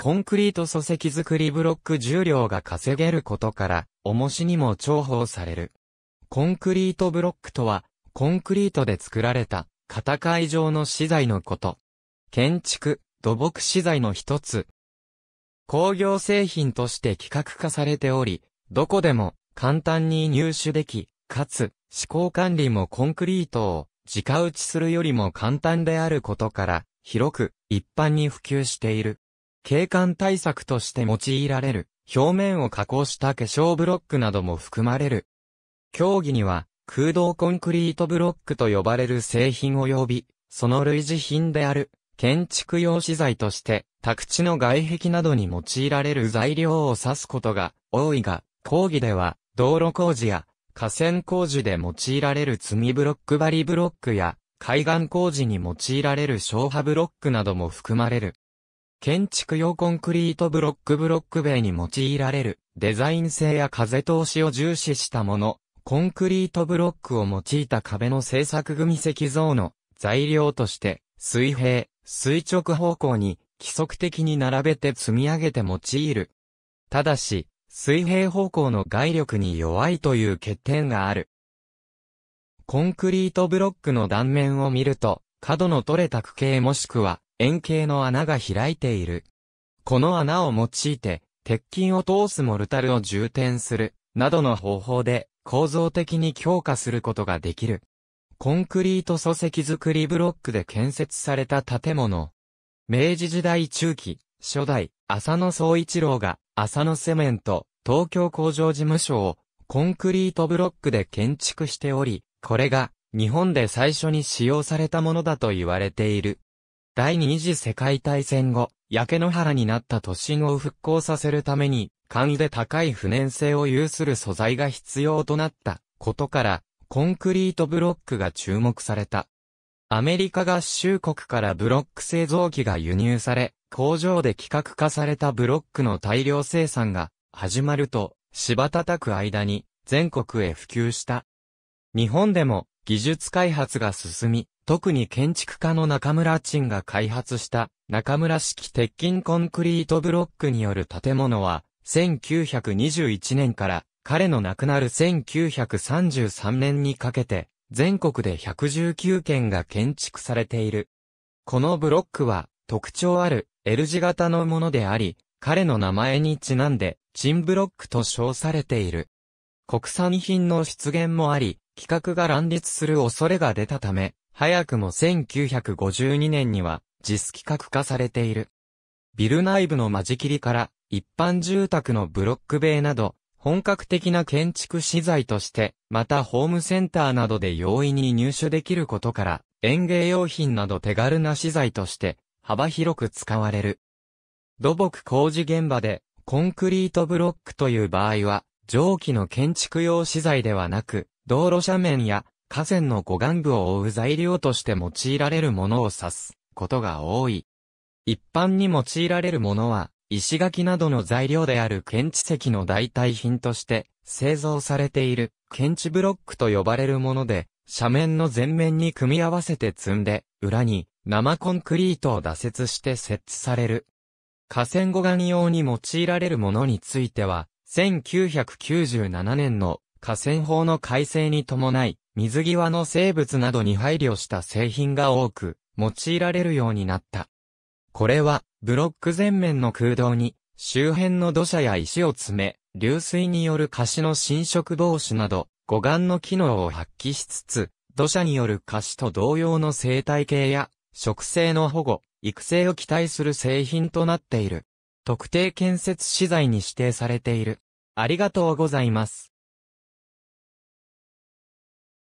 コンクリート礎石作りブロック重量が稼げることから、重しにも重宝される。コンクリートブロックとは、コンクリートで作られた、片階状の資材のこと。建築、土木資材の一つ。工業製品として規格化されており、どこでも簡単に入手でき、かつ、施工管理もコンクリートを直打ちするよりも簡単であることから、広く一般に普及している。景観対策として用いられる、表面を加工した化粧ブロックなども含まれる。競技には、空洞コンクリートブロックと呼ばれる製品及び、その類似品である、建築用資材として、宅地の外壁などに用いられる材料を指すことが多いが、講義では、道路工事や河川工事で用いられる積みブロック張りブロックや、海岸工事に用いられる消波ブロックなども含まれる。建築用コンクリートブロックブロック塀に用いられるデザイン性や風通しを重視したもの、コンクリートブロックを用いた壁の製作組石像の材料として水平、垂直方向に規則的に並べて積み上げて用いる。ただし、水平方向の外力に弱いという欠点がある。コンクリートブロックの断面を見ると、角の取れた区形もしくは円形の穴が開いている。この穴を用いて、鉄筋を通すモルタルを充填する、などの方法で構造的に強化することができる。コンクリート礎石作りブロックで建設された建物。明治時代中期、初代、浅野総一郎が、浅野セメント、東京工場事務所を、コンクリートブロックで建築しており、これが、日本で最初に使用されたものだと言われている。第二次世界大戦後、焼け野原になった都心を復興させるために、簡易で高い不燃性を有する素材が必要となったことから、コンクリートブロックが注目された。アメリカ合衆国からブロック製造機が輸入され、工場で規格化されたブロックの大量生産が始まると、芝叩く間に全国へ普及した。日本でも技術開発が進み、特に建築家の中村賃が開発した中村式鉄筋コンクリートブロックによる建物は、1921年から彼の亡くなる1933年にかけて、全国で119件が建築されている。このブロックは特徴ある L 字型のものであり、彼の名前にちなんで、チンブロックと称されている。国産品の出現もあり、企画が乱立する恐れが出たため、早くも1952年には実企画化されている。ビル内部の間仕切りから一般住宅のブロック塀など、本格的な建築資材として、またホームセンターなどで容易に入手できることから、園芸用品など手軽な資材として、幅広く使われる。土木工事現場で、コンクリートブロックという場合は、蒸気の建築用資材ではなく、道路斜面や河川の護岸部を覆う材料として用いられるものを指すことが多い。一般に用いられるものは、石垣などの材料である検知石の代替品として製造されている検知ブロックと呼ばれるもので、斜面の前面に組み合わせて積んで、裏に生コンクリートを打設して設置される。河川護岸用に用いられるものについては、1997年の河川法の改正に伴い、水際の生物などに配慮した製品が多く、用いられるようになった。これは、ブロック全面の空洞に、周辺の土砂や石を詰め、流水による貸しの侵食防止など、護岸の機能を発揮しつつ、土砂による貸しと同様の生態系や、植生の保護、育成を期待する製品となっている。特定建設資材に指定されている。ありがとうございます。